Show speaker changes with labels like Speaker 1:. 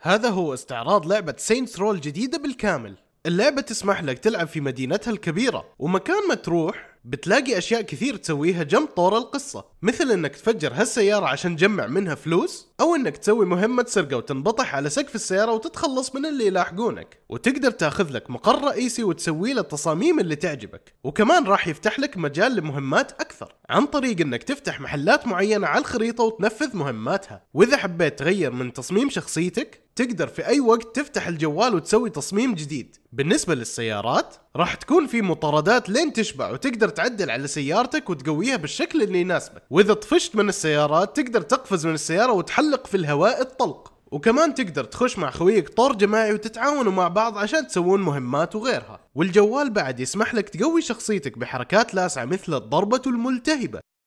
Speaker 1: هذا هو استعراض لعبة سينت رول الجديدة بالكامل اللعبة تسمح لك تلعب في مدينتها الكبيرة ومكان ما تروح بتلاقي أشياء كثير تسويها جنب طور القصة مثل أنك تفجر هالسيارة عشان تجمع منها فلوس أو أنك تسوي مهمة سرقة وتنبطح على سقف السيارة وتتخلص من اللي يلاحقونك وتقدر تاخذ لك مقر رئيسي وتسوي له التصاميم اللي تعجبك وكمان راح يفتح لك مجال لمهمات أكثر عن طريق أنك تفتح محلات معينة على الخريطة وتنفذ مهماتها وإذا حبيت تغير من تصميم شخصيتك تقدر في اي وقت تفتح الجوال وتسوي تصميم جديد بالنسبه للسيارات راح تكون في مطاردات لين تشبع وتقدر تعدل على سيارتك وتقويها بالشكل اللي يناسبك واذا طفشت من السيارات تقدر تقفز من السياره وتحلق في الهواء الطلق وكمان تقدر تخش مع خويك طور جماعي وتتعاونوا مع بعض عشان تسوون مهمات وغيرها والجوال بعد يسمح لك تقوي شخصيتك بحركات لاسعة مثل الضربة الملتهبة